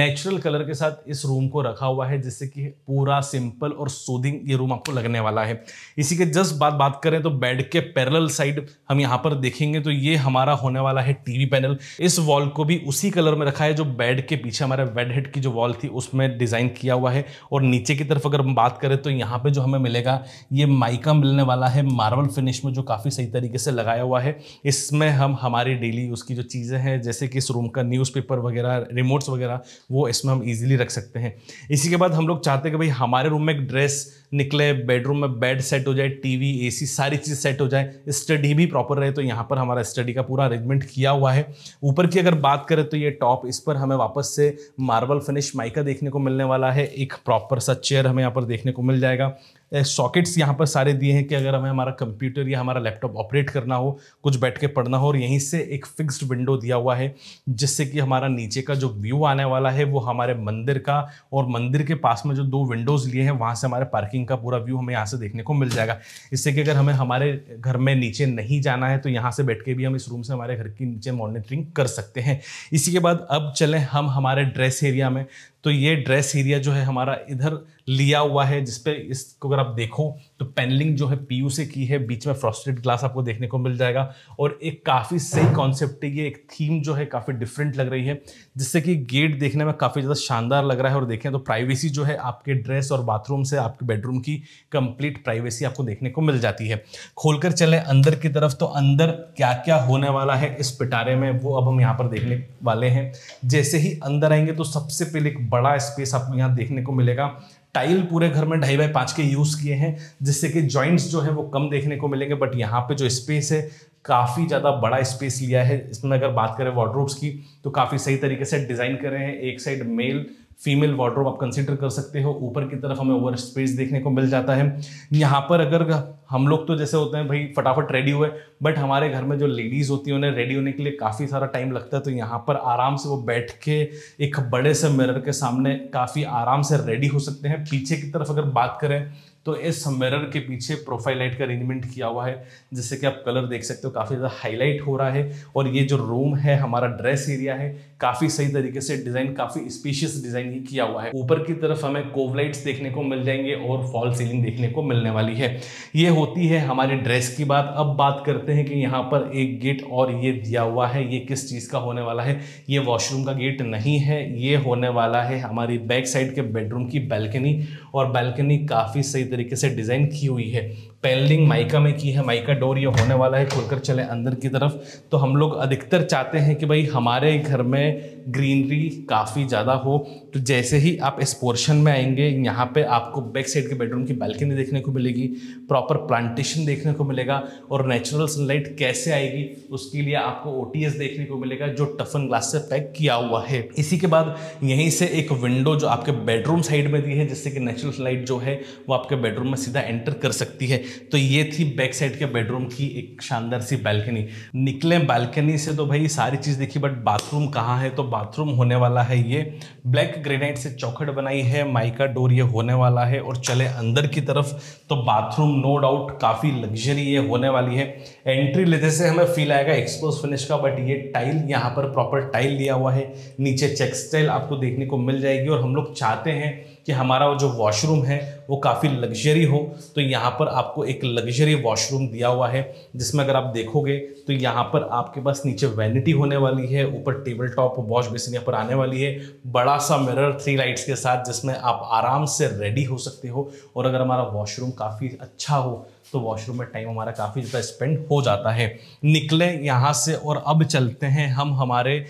नेचुरल कलर के साथ इस रूम को रखा हुआ है जिससे कि पूरा सिंपल और सोदिंग ये रूम आपको लगने वाला है इसी के जस्ट बात बात करें तो बेड के पैरल साइड हम यहाँ पर देखेंगे तो ये हमारा होने वाला है टीवी पैनल इस वॉल को भी उसी कलर में रखा है जो बेड के पीछे हमारे बेड हेड की जो वॉल थी उसमें डिज़ाइन किया हुआ है और नीचे की तरफ अगर हम बात करें तो यहाँ पे जो हमें मिलेगा ये माइका मिलने वाला है मार्बल फिनिश में जो काफ़ी सही तरीके से लगाया हुआ है इसमें हम हमारी डेली उसकी जो चीज़ें हैं जैसे कि इस रूम का न्यूज वगैरह रिमोट्स वगैरह वो इसमें हम इजिली रख सकते हैं इसी के बाद हम लोग चाहते हैं कि भाई हमारे रूम में एक ड्रेस निकले बेडरूम में बेड सेट हो जाए टीवी एसी सारी चीज़ सेट हो जाए स्टडी भी प्रॉपर रहे तो यहां पर हमारा स्टडी का पूरा अरेंजमेंट मूवमेंट किया हुआ है ऊपर की अगर बात करें तो ये टॉप इस पर हमें वापस से मार्बल फिनिश माइका देखने को मिलने वाला है एक प्रॉपर सा चेयर हमें यहाँ पर देखने को मिल जाएगा सॉकेट्स यहाँ पर सारे दिए हैं कि अगर हमें हमारा कंप्यूटर या हमारा लैपटॉप ऑपरेट करना हो कुछ बैठ के पढ़ना हो और यहीं से एक फिक्स्ड विंडो दिया हुआ है जिससे कि हमारा नीचे का जो व्यू आने वाला है वो हमारे मंदिर का और मंदिर के पास में जो दो विंडोज़ लिए हैं वहाँ से हमारे पार्किंग का पूरा व्यू हमें यहाँ से देखने को मिल जाएगा इससे कि अगर हमें हमारे घर में नीचे नहीं जाना है तो यहाँ से बैठ के भी हम इस रूम से हमारे घर के नीचे मॉनिटरिंग कर सकते हैं इसी के बाद अब चलें हम हमारे ड्रेस एरिया में तो ये ड्रेस एरिया जो है हमारा इधर लिया हुआ है जिसपे इसको अगर आप देखो तो पैनलिंग जो है पीयू से की है बीच में फ्रॉस्टेड ग्लास आपको देखने को मिल जाएगा और एक काफ़ी सही कॉन्सेप्ट है ये एक थीम जो है काफ़ी डिफरेंट लग रही है जिससे कि गेट देखने में काफ़ी ज़्यादा शानदार लग रहा है और देखें तो प्राइवेसी जो है आपके ड्रेस और बाथरूम से आपके बेडरूम की कंप्लीट प्राइवेसी आपको देखने को मिल जाती है खोलकर चले अंदर की तरफ तो अंदर क्या क्या होने वाला है इस पिटारे में वो अब हम यहाँ पर देखने वाले हैं जैसे ही अंदर आएंगे तो सबसे पहले एक बड़ा स्पेस आपको यहाँ देखने को मिलेगा टाइल पूरे घर में ढाई बाई पाँच के यूज़ किए हैं जिससे कि जॉइंट्स जो है वो कम देखने को मिलेंगे बट यहाँ पे जो स्पेस है काफ़ी ज़्यादा बड़ा स्पेस लिया है इसमें अगर बात करें वार्ड्रोब्स की तो काफ़ी सही तरीके से डिज़ाइन करें हैं एक साइड मेल फीमेल वार्ड्रोब आप कंसिडर कर सकते हो ऊपर की तरफ हमें ओवर स्पेस देखने को मिल जाता है यहाँ पर अगर हम लोग तो जैसे होते हैं भाई फटाफट रेडी हुए बट हमारे घर में जो लेडीज़ होती हैं उन्हें रेडी होने के लिए काफ़ी सारा टाइम लगता है तो यहाँ पर आराम से वो बैठ के एक बड़े से मिरर के सामने काफ़ी आराम से रेडी हो सकते हैं पीछे की तरफ अगर बात करें तो इस मिरर के पीछे प्रोफाइल लाइट का अरेंजमेंट किया हुआ है जिससे कि आप कलर देख सकते हो काफ़ी ज़्यादा हाईलाइट हो रहा है और ये जो रूम है हमारा ड्रेस एरिया है काफी सही तरीके से डिजाइन काफी स्पेशियस डिजाइन ही किया हुआ है ऊपर की तरफ हमें कोवलाइट्स देखने को मिल जाएंगे और फॉल सीलिंग देखने को मिलने वाली है ये होती है हमारे ड्रेस की बात अब बात करते हैं कि यहाँ पर एक गेट और ये दिया हुआ है ये किस चीज़ का होने वाला है ये वॉशरूम का गेट नहीं है ये होने वाला है हमारी बैक साइड के बेडरूम की बैल्कनी और बैल्कनी काफ़ी सही तरीके से डिज़ाइन की हुई है पेनलिंग माइका में की है माइका डोर ये होने वाला है खुलकर चले अंदर की तरफ तो हम लोग अधिकतर चाहते हैं कि भाई हमारे घर में ग्रीनरी काफ़ी ज़्यादा हो तो जैसे ही आप इस पोर्शन में आएंगे यहाँ पे आपको बैक साइड के बेडरूम की बालकनी देखने को मिलेगी प्रॉपर प्लांटेशन देखने को मिलेगा और नेचुरल सनलाइट कैसे आएगी उसके लिए आपको ओ देखने को मिलेगा जो टफन ग्लास से पैक किया हुआ है इसी के बाद यहीं से एक विंडो जो आपके बेडरूम साइड में दी है जिससे कि नेचुरल सनलाइट जो है वो आपके बेडरूम में सीधा एंटर कर सकती है तो ये थी बैक साइड के बेडरूम की एक शानदार सी बैल्कनी निकले बालकनी से तो भाई सारी चीज़ देखी बट बाथरूम कहाँ है तो बाथरूम होने वाला है ये ब्लैक ग्रेनाइट से चौखट बनाई है माइका डोर ये होने वाला है और चले अंदर की तरफ तो बाथरूम नो डाउट काफ़ी लग्जरी ये होने वाली है एंट्री लेते से हमें फील आएगा एक्सपोज फिनिश का बट ये टाइल यहाँ पर प्रॉपर टाइल लिया हुआ है नीचे चेक्सटाइल आपको देखने को मिल जाएगी और हम लोग चाहते हैं कि हमारा जो वॉशरूम है वो काफ़ी लग्जरी हो तो यहाँ पर आपको एक लग्जरी वॉशरूम दिया हुआ है जिसमें अगर आप देखोगे तो यहाँ पर आपके पास नीचे वैनिटी होने वाली है ऊपर टेबल टॉप वॉश बेसिन यहाँ पर आने वाली है बड़ा सा मिरर थ्री लाइट्स के साथ जिसमें आप आराम से रेडी हो सकते हो और अगर हमारा वॉशरूम काफ़ी अच्छा हो तो वॉशरूम में टाइम हमारा काफ़ी ज़्यादा स्पेंड हो जाता है निकले यहाँ से और अब चलते हैं हम हमारे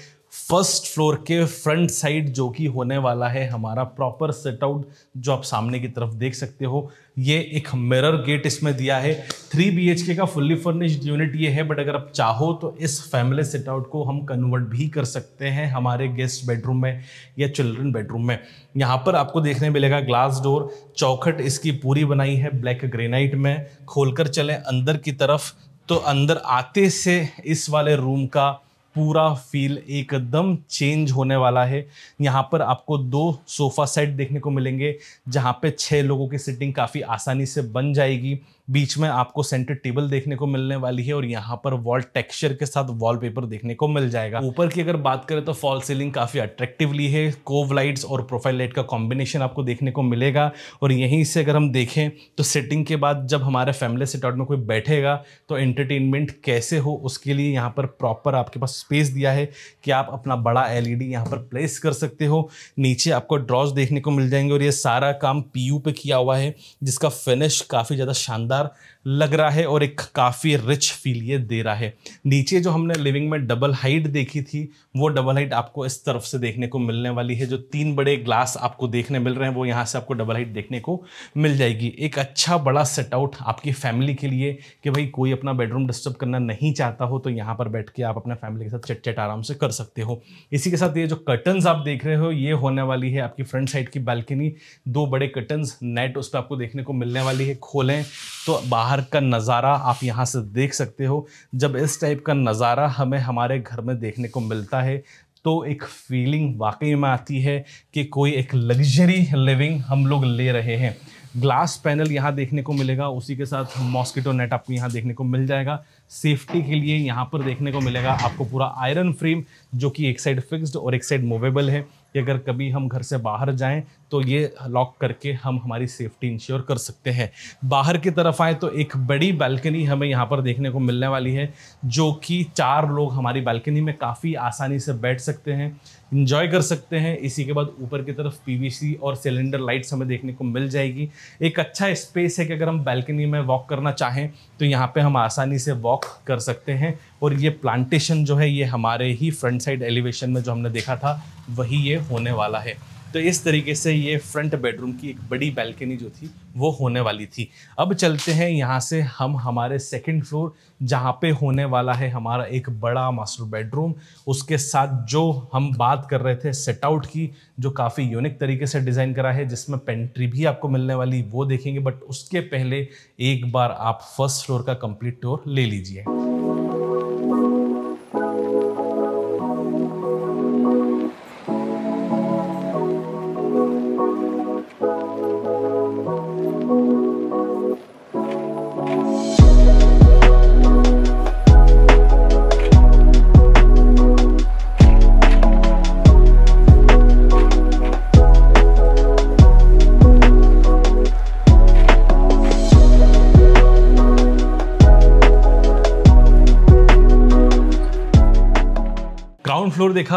फर्स्ट फ्लोर के फ्रंट साइड जो कि होने वाला है हमारा प्रॉपर सेटआउट जो आप सामने की तरफ देख सकते हो ये एक मिरर गेट इसमें दिया है थ्री बी का फुल्ली फर्निश्ड यूनिट ये है बट अगर आप चाहो तो इस फैमिली सेटआउट को हम कन्वर्ट भी कर सकते हैं हमारे गेस्ट बेडरूम में या चिल्ड्रन बेडरूम में यहाँ पर आपको देखने मिलेगा ग्लास डोर चौखट इसकी पूरी बनाई है ब्लैक ग्रेनाइट में खोल चले अंदर की तरफ तो अंदर आते से इस वाले रूम का पूरा फील एकदम चेंज होने वाला है यहाँ पर आपको दो सोफ़ा सेट देखने को मिलेंगे जहाँ पे छः लोगों की सिटिंग काफ़ी आसानी से बन जाएगी बीच में आपको सेंटर टेबल देखने को मिलने वाली है और यहाँ पर वॉल टेक्सचर के साथ वॉलपेपर देखने को मिल जाएगा ऊपर की अगर बात करें तो फॉल सीलिंग काफी अट्रैक्टिवली है कोव लाइट्स और प्रोफाइल लाइट का कॉम्बिनेशन आपको देखने को मिलेगा और यहीं से अगर हम देखें तो सेटिंग के बाद जब हमारे फैमिली सेटआउट में कोई बैठेगा तो एंटरटेनमेंट कैसे हो उसके लिए यहाँ पर प्रॉपर आपके पास स्पेस दिया है कि आप अपना बड़ा एल ई यहाँ पर प्लेस कर सकते हो नीचे आपको ड्रॉज देखने को मिल जाएंगे और ये सारा काम पी पे किया हुआ है जिसका फिनिश काफ़ी ज़्यादा शानदार Gracias. लग रहा है और एक काफ़ी रिच फील ये दे रहा है नीचे जो हमने लिविंग में डबल हाइट देखी थी वो डबल हाइट आपको इस तरफ से देखने को मिलने वाली है जो तीन बड़े ग्लास आपको देखने मिल रहे हैं वो यहाँ से आपको डबल हाइट देखने को मिल जाएगी एक अच्छा बड़ा सेट आउट आपकी फैमिली के लिए कि भाई कोई अपना बेडरूम डिस्टर्ब करना नहीं चाहता हो तो यहाँ पर बैठ के आप अपने फैमिली के साथ चटचट आराम से कर सकते हो इसी के साथ ये जो कर्टन्स आप देख रहे हो ये होने वाली है आपकी फ्रंट साइड की बालकनी दो बड़े कर्टन्स नेट उस पर आपको देखने को मिलने वाली है खोलें तो बाहर बाहर का नज़ारा आप यहाँ से देख सकते हो जब इस टाइप का नज़ारा हमें हमारे घर में देखने को मिलता है तो एक फीलिंग वाकई में आती है कि कोई एक लग्जरी लिविंग हम लोग ले रहे हैं ग्लास पैनल यहाँ देखने को मिलेगा उसी के साथ मॉस्किटो नेट आपको यहाँ देखने को मिल जाएगा सेफ्टी के लिए यहाँ पर देखने को मिलेगा आपको पूरा आयरन फ्रेम जो कि एक साइड फिक्स्ड और एक साइड मूवेबल है कि अगर कभी हम घर से बाहर जाएं तो ये लॉक करके हम हमारी सेफ्टी इंश्योर कर सकते हैं बाहर की तरफ आए तो एक बड़ी बालकनी हमें यहाँ पर देखने को मिलने वाली है जो कि चार लोग हमारी बैल्कनी में काफ़ी आसानी से बैठ सकते हैं इंजॉय कर सकते हैं इसी के बाद ऊपर की तरफ पीवीसी और सिलेंडर लाइट्स हमें देखने को मिल जाएगी एक अच्छा स्पेस है कि अगर हम बैल्कनी में वॉक करना चाहें तो यहाँ पे हम आसानी से वॉक कर सकते हैं और ये प्लांटेशन जो है ये हमारे ही फ्रंट साइड एलिवेशन में जो हमने देखा था वही ये होने वाला है तो इस तरीके से ये फ्रंट बेडरूम की एक बड़ी बैल्कनी जो थी वो होने वाली थी अब चलते हैं यहाँ से हम हमारे सेकंड फ्लोर जहाँ पे होने वाला है हमारा एक बड़ा मास्टर बेडरूम उसके साथ जो हम बात कर रहे थे सेटआउट की जो काफ़ी यूनिक तरीके से डिज़ाइन करा है जिसमें पेंट्री भी आपको मिलने वाली वो देखेंगे बट उसके पहले एक बार आप फर्स्ट फ्लोर का कंप्लीट टूर ले लीजिए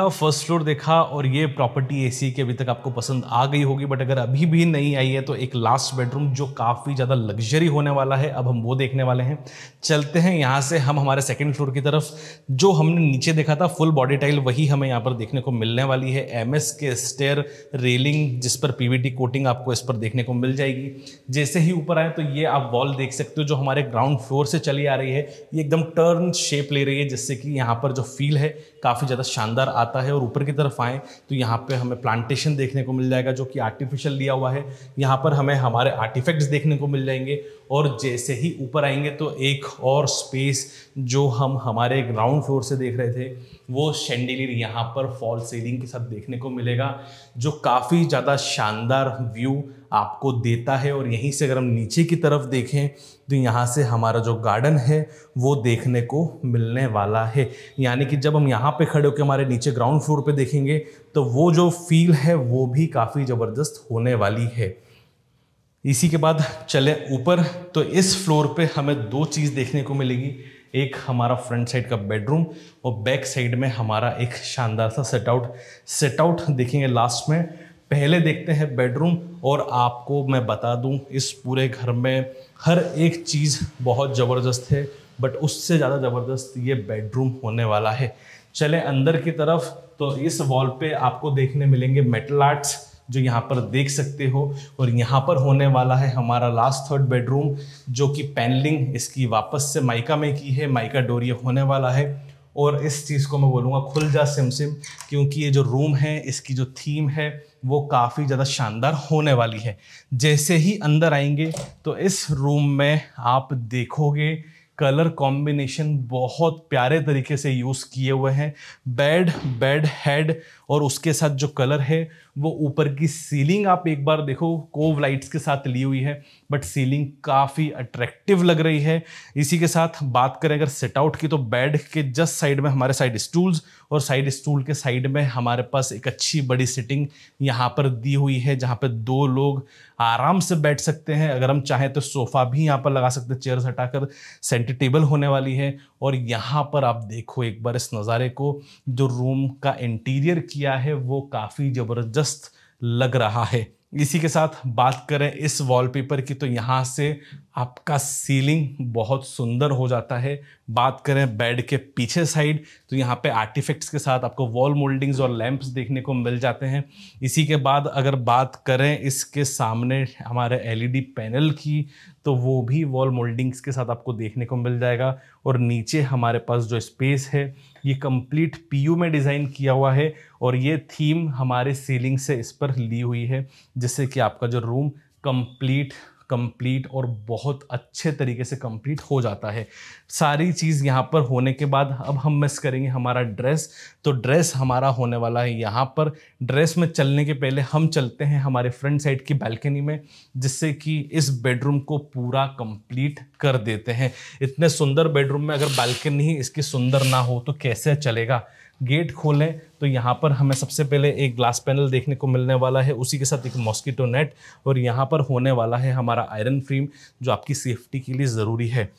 देखा फर्स्ट फ्लोर देखा और ये प्रॉपर्टी एसी की अभी तक आपको पसंद आ गई होगी बट अगर अभी भी नहीं आई है तो एक लास्ट बेडरूम जो काफ़ी ज़्यादा लग्जरी होने वाला है अब हम वो देखने वाले हैं चलते हैं यहाँ से हम हमारे सेकेंड फ्लोर की तरफ जो हमने नीचे देखा था फुल बॉडी टाइल वही हमें यहाँ पर देखने को मिलने वाली है एम के स्टेयर रेलिंग जिस पर पी कोटिंग आपको इस पर देखने को मिल जाएगी जैसे ही ऊपर आए तो ये आप वॉल देख सकते हो जो हमारे ग्राउंड फ्लोर से चली आ रही है ये एकदम टर्न शेप ले रही है जिससे कि यहाँ पर जो फील है काफ़ी ज़्यादा शानदार आता है और ऊपर की तरफ आएँ तो यहाँ पर हमें प्लांटेशन देखने को मिल जाएगा जो कि आर्टिफिशियल लिया हुआ है यहाँ पर हमें हमारे आर्टिफैक्ट्स देखने को मिल जाएंगे और जैसे ही ऊपर आएंगे तो एक और स्पेस जो हम हमारे ग्राउंड फ्लोर से देख रहे थे वो शेंडिलीर यहाँ पर फॉल सीलिंग के साथ देखने को मिलेगा जो काफ़ी ज़्यादा शानदार व्यू आपको देता है और यहीं से अगर हम नीचे की तरफ देखें तो यहाँ से हमारा जो गार्डन है वो देखने को मिलने वाला है यानी कि जब हम यहाँ पे खड़े होकर हमारे नीचे ग्राउंड फ्लोर पे देखेंगे तो वो जो फील है वो भी काफ़ी ज़बरदस्त होने वाली है इसी के बाद चले ऊपर तो इस फ्लोर पे हमें दो चीज़ देखने को मिलेगी एक हमारा फ्रंट साइड का बेडरूम और बैक साइड में हमारा एक शानदार सा सेट सेट सेटआउट देखेंगे लास्ट में पहले देखते हैं बेडरूम और आपको मैं बता दूं इस पूरे घर में हर एक चीज़ बहुत ज़बरदस्त है बट उससे ज़्यादा ज़बरदस्त ये बेडरूम होने वाला है चले अंदर की तरफ तो इस वॉल पे आपको देखने मिलेंगे मेटल आर्ट्स जो यहाँ पर देख सकते हो और यहाँ पर होने वाला है हमारा लास्ट थर्ड बेडरूम जो कि पैनलिंग इसकी वापस से माइका में की है माइका डोरी होने वाला है और इस चीज़ को मैं बोलूँगा खुल जा सिम सिम क्योंकि ये जो रूम है इसकी जो थीम है वो काफ़ी ज़्यादा शानदार होने वाली है जैसे ही अंदर आएंगे तो इस रूम में आप देखोगे कलर कॉम्बिनेशन बहुत प्यारे तरीके से यूज़ किए हुए हैं बेड बेड हेड और उसके साथ जो कलर है वो ऊपर की सीलिंग आप एक बार देखो कोव लाइट्स के साथ ली हुई है बट सीलिंग काफ़ी अट्रैक्टिव लग रही है इसी के साथ बात करें अगर सेट आउट की तो बेड के जस्ट साइड में हमारे साइड स्टूल्स और साइड स्टूल के साइड में हमारे पास एक अच्छी बड़ी सिटिंग यहाँ पर दी हुई है जहाँ पर दो लोग आराम से बैठ सकते हैं अगर हम चाहें तो सोफ़ा भी यहाँ पर लगा सकते हैं चेयर्स हटाकर सेंटर टेबल होने वाली है और यहाँ पर आप देखो एक बार इस नज़ारे को जो रूम का इंटीरियर किया है वो काफ़ी ज़बरदस्त लग रहा है इसी के साथ बात करें इस वॉलपेपर की तो यहाँ से आपका सीलिंग बहुत सुंदर हो जाता है बात करें बेड के पीछे साइड तो यहाँ पे आर्टिफैक्ट्स के साथ आपको वॉल मोल्डिंग्स और लैंप्स देखने को मिल जाते हैं इसी के बाद अगर बात करें इसके सामने हमारे एलईडी पैनल की तो वो भी वॉल मोल्डिंग्स के साथ आपको देखने को मिल जाएगा और नीचे हमारे पास जो स्पेस है ये कंप्लीट पीयू में डिज़ाइन किया हुआ है और ये थीम हमारे सीलिंग से इस पर ली हुई है जिससे कि आपका जो रूम कंप्लीट कंप्लीट और बहुत अच्छे तरीके से कंप्लीट हो जाता है सारी चीज़ यहाँ पर होने के बाद अब हम मिस करेंगे हमारा ड्रेस तो ड्रेस हमारा होने वाला है यहाँ पर ड्रेस में चलने के पहले हम चलते हैं हमारे फ्रंट साइड की बैल्कनी में जिससे कि इस बेडरूम को पूरा कंप्लीट कर देते हैं इतने सुंदर बेडरूम में अगर बालकनी इसकी सुंदर ना हो तो कैसे चलेगा गेट खोलें तो यहाँ पर हमें सबसे पहले एक ग्लास पैनल देखने को मिलने वाला है उसी के साथ एक मॉस्किटो नेट और यहाँ पर होने वाला है हमारा आयरन फ्रेम जो आपकी सेफ्टी के लिए ज़रूरी है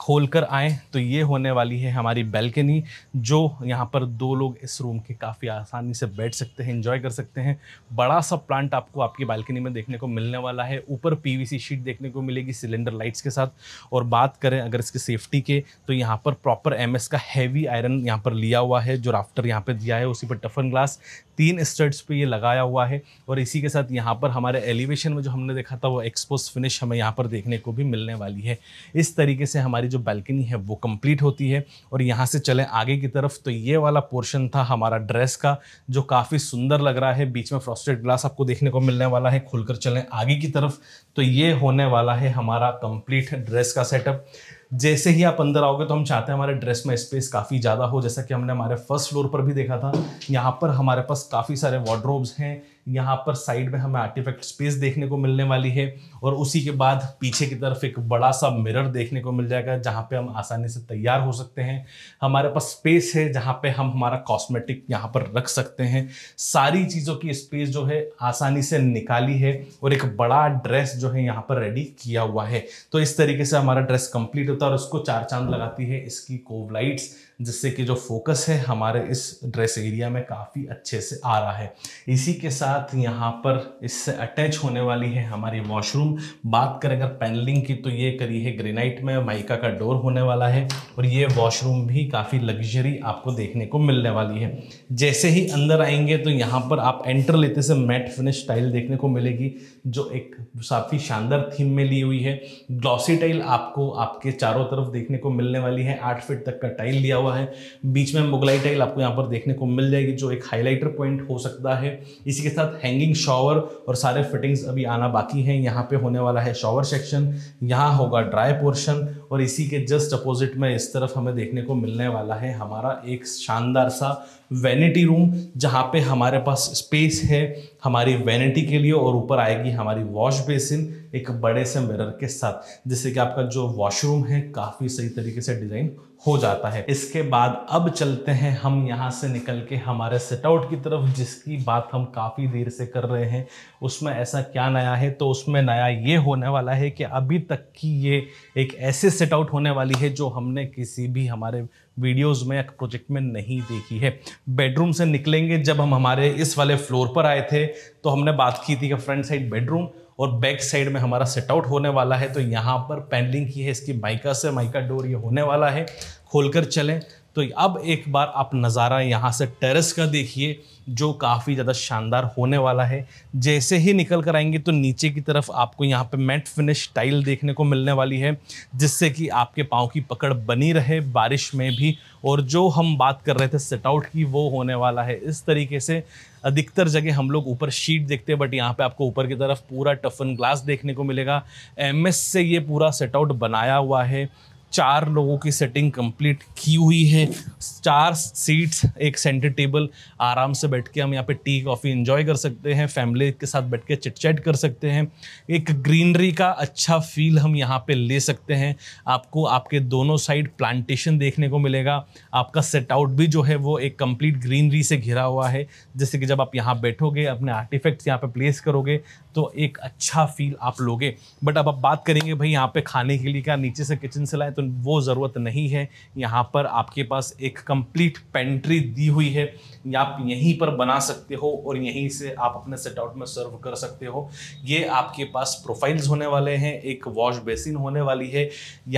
खोल कर आए तो ये होने वाली है हमारी बैल्कनी जो यहाँ पर दो लोग इस रूम के काफ़ी आसानी से बैठ सकते हैं इन्जॉय कर सकते हैं बड़ा सा प्लांट आपको आपकी बालकनी में देखने को मिलने वाला है ऊपर पीवीसी शीट देखने को मिलेगी सिलेंडर लाइट्स के साथ और बात करें अगर इसकी सेफ्टी के तो यहाँ पर प्रॉपर एम का हैवी आयरन यहाँ पर लिया हुआ है जो राफ्टर यहाँ पर दिया है उसी पर टफन ग्लास तीन स्टर्ट्स पर ये लगाया हुआ है और इसी के साथ यहाँ पर हमारे एलिवेशन में जो हमने देखा था वो एक्सपोज फिनिश हमें यहाँ पर देखने को भी मिलने वाली है इस तरीके से हमारी जो बैल्कनी है वो कंप्लीट होती है और यहाँ से चले आगे की तरफ तो ये वाला पोर्शन था हमारा ड्रेस का जो काफ़ी सुंदर लग रहा है बीच में फ्रॉस्टेड ग्लास आपको देखने को मिलने वाला है खुलकर चलें आगे की तरफ तो ये होने वाला है हमारा कंप्लीट ड्रेस का सेटअप जैसे ही आप अंदर आओगे तो हम चाहते हैं हमारे ड्रेस में स्पेस काफ़ी ज़्यादा हो जैसा कि हमने हमारे फर्स्ट फ्लोर पर भी देखा था यहाँ पर हमारे पास काफ़ी सारे वार्ड्रोब्स हैं यहाँ पर साइड में हमें आर्टिफैक्ट स्पेस देखने को मिलने वाली है और उसी के बाद पीछे की तरफ एक बड़ा सा मिरर देखने को मिल जाएगा जहाँ पे हम आसानी से तैयार हो सकते हैं हमारे पास स्पेस है जहाँ पे हम हमारा कॉस्मेटिक यहाँ पर रख सकते हैं सारी चीज़ों की स्पेस जो है आसानी से निकाली है और एक बड़ा ड्रेस जो है यहाँ पर रेडी किया हुआ है तो इस तरीके से हमारा ड्रेस कंप्लीट होता है और उसको चार चांद लगाती है इसकी कोव लाइट्स जिससे कि जो फोकस है हमारे इस ड्रेस एरिया में काफ़ी अच्छे से आ रहा है इसी के साथ यहाँ पर इससे अटैच होने वाली है हमारी वॉशरूम बात करें अगर पैनलिंग की तो ये करी है ग्रेनाइट में माइका का डोर होने वाला है और ये वॉशरूम भी काफ़ी लग्जरी आपको देखने को मिलने वाली है जैसे ही अंदर आएंगे तो यहाँ पर आप एंटर लेते से मैट फिनिश टाइल देखने को मिलेगी जो एक काफ़ी शानदार थीम में ली हुई है ग्लॉसी टाइल आपको आपके चारों तरफ देखने को मिलने वाली है आठ फिट तक का टाइल लिया हुआ हुआ है बीच में मुगलाई टाइल आपको यहाँ पर देखने को मिल जाएगी जो एक हाईलाइटर पॉइंट हो सकता है इसी के साथ हैंगिंग शॉवर और सारे फिटिंग्स अभी आना बाकी हैं यहाँ पे होने वाला है शॉवर सेक्शन यहाँ होगा ड्राई पोर्शन और इसी के जस्ट अपोजिट में इस तरफ हमें देखने को मिलने वाला है हमारा एक शानदार सा वैनिटी रूम जहाँ पे हमारे पास स्पेस है हमारी वैनिटी के लिए और ऊपर आएगी हमारी वॉश बेसिन एक बड़े से मिरर के साथ जिससे कि आपका जो वॉशरूम है काफ़ी सही तरीके से डिज़ाइन हो जाता है इसके बाद अब चलते हैं हम यहाँ से निकल के हमारे सेटआउट की तरफ जिसकी बात हम काफ़ी देर से कर रहे हैं उसमें ऐसा क्या नया है तो उसमें नया ये होने वाला है कि अभी तक की ये एक ऐसे सेटआउट होने वाली है जो हमने किसी भी हमारे वीडियोस में या प्रोजेक्ट में नहीं देखी है बेडरूम से निकलेंगे जब हम हमारे इस वाले फ्लोर पर आए थे तो हमने बात की थी कि फ्रंट साइड बेडरूम और बैक साइड में हमारा सेटआउट होने वाला है तो यहाँ पर पैनलिंग की है इसकी माइका से माइका डोर ये होने वाला है खोलकर चलें तो अब एक बार आप नज़ारा यहाँ से टेरेस का देखिए जो काफ़ी ज़्यादा शानदार होने वाला है जैसे ही निकल कर आएंगे तो नीचे की तरफ आपको यहाँ पे मैट फिनिश टाइल देखने को मिलने वाली है जिससे कि आपके पाँव की पकड़ बनी रहे बारिश में भी और जो हम बात कर रहे थे सेट आउट की वो होने वाला है इस तरीके से अधिकतर जगह हम लोग ऊपर शीट देखते हैं बट यहाँ पे आपको ऊपर की तरफ पूरा टफन ग्लास देखने को मिलेगा एम से ये पूरा सेटआउट बनाया हुआ है चार लोगों की सेटिंग कंप्लीट की हुई है चार सीट्स एक सेंटर टेबल आराम से बैठ के हम यहाँ पे टी कॉफ़ी इन्जॉय कर सकते हैं फैमिली के साथ बैठ के चिट चैट कर सकते हैं एक ग्रीनरी का अच्छा फील हम यहाँ पे ले सकते हैं आपको आपके दोनों साइड प्लांटेशन देखने को मिलेगा आपका सेट आउट भी जो है वो एक कंप्लीट ग्रीनरी से घिरा हुआ है जैसे कि जब आप यहाँ बैठोगे अपने आर्टिफैक्ट्स यहाँ पर प्लेस करोगे तो एक अच्छा फील आप लोगे बट अब आप बात करेंगे भाई यहाँ पे खाने के लिए क्या नीचे से किचन से लाए तो वो ज़रूरत नहीं है यहाँ पर आपके पास एक कंप्लीट पेंट्री दी हुई है आप यहीं पर बना सकते हो और यहीं से आप अपने सेटआउट में सर्व कर सकते हो ये आपके पास प्रोफाइल्स होने वाले हैं एक वॉश बेसिन होने वाली है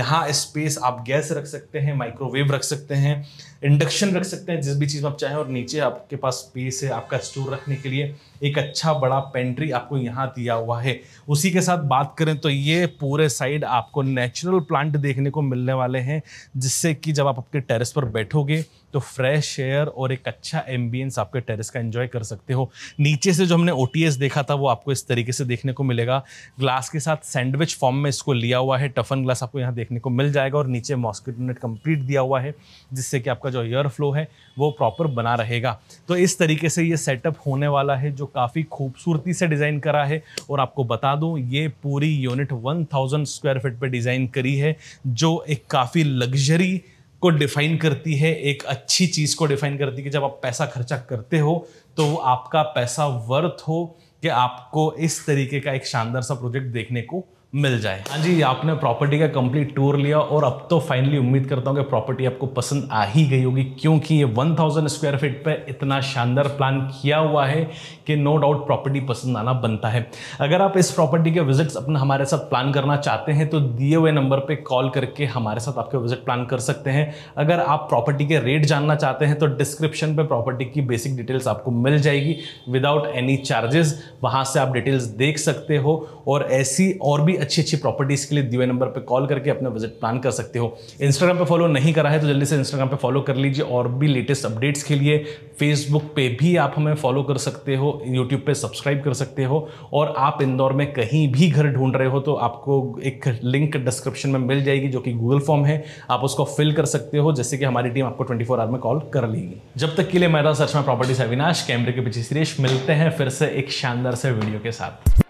यहाँ स्पेस आप गैस रख सकते हैं माइक्रोवेव रख सकते हैं इंडक्शन रख सकते हैं जिस भी चीज़ में आप चाहें और नीचे आपके पास स्पेस है आपका स्टोर रखने के लिए एक अच्छा बड़ा पेंट्री आपको यहाँ दिया हुआ है उसी के साथ बात करें तो ये पूरे साइड आपको नेचुरल प्लांट देखने को मिलने वाले हैं जिससे कि जब आप आपके टेरेस पर बैठोगे तो फ्रेश एयर और एक अच्छा एम्बियंस आपके टेरेस का एंजॉय कर सकते हो नीचे से जो हमने ओ देखा था वो आपको इस तरीके से देखने को मिलेगा ग्लास के साथ सैंडविच फॉर्म में इसको लिया हुआ है टफन ग्लास आपको यहाँ देखने को मिल जाएगा और नीचे मॉस्किटो नेट कंप्लीट दिया हुआ है जिससे कि आपका जो एयर फ्लो है वो प्रॉपर बना रहेगा तो इस तरीके से ये सेटअप होने वाला है जो काफ़ी खूबसूरती से डिज़ाइन करा है और आपको बता दूँ ये पूरी यूनिट वन स्क्वायर फिट पर डिज़ाइन करी है जो एक काफ़ी लग्जरी को डिफाइन करती है एक अच्छी चीज़ को डिफाइन करती है कि जब आप पैसा खर्चा करते हो तो वो आपका पैसा वर्थ हो कि आपको इस तरीके का एक शानदार सा प्रोजेक्ट देखने को मिल जाए हाँ जी आपने प्रॉपर्टी का कंप्लीट टूर लिया और अब तो फाइनली उम्मीद करता हूँ कि प्रॉपर्टी आपको पसंद आ ही गई होगी क्योंकि ये 1000 स्क्वायर फीट पर इतना शानदार प्लान किया हुआ है कि नो डाउट प्रॉपर्टी पसंद आना बनता है अगर आप इस प्रॉपर्टी के विजिट्स अपना हमारे साथ प्लान करना चाहते हैं तो दिए हुए नंबर पर कॉल करके हमारे साथ आपके विजिट प्लान कर सकते हैं अगर आप प्रॉपर्टी के रेट जानना चाहते हैं तो डिस्क्रिप्शन पर प्रॉपर्टी की बेसिक डिटेल्स आपको मिल जाएगी विदाउट एनी चार्जेस वहाँ से आप डिटेल्स देख सकते हो और ऐसी और भी अच्छी अच्छी प्रॉपर्टीज़ के लिए दिए नंबर पर कॉल करके अपना विजिट प्लान कर सकते हो इंस्टाग्राम पर फॉलो नहीं करा है तो जल्दी से इंस्टाग्राम पर फॉलो कर लीजिए और भी लेटेस्ट अपडेट्स के लिए फेसबुक पे भी आप हमें फॉलो कर सकते हो यूट्यूब पर सब्सक्राइब कर सकते हो और आप इंदौर में कहीं भी घर ढूंढ रहे हो तो आपको एक लिंक डिस्क्रिप्शन में मिल जाएगी जो कि गूगल फॉर्म है आप उसको फिल कर सकते हो जैसे कि हमारी टीम आपको 24 फोर आवर में कॉल कर लेगी जब तक के लिए मेरा सर्च में प्रॉपर्टीज अविनाश कैमरे के पीछे सुरेश मिलते हैं फिर से एक शानदार से वीडियो के साथ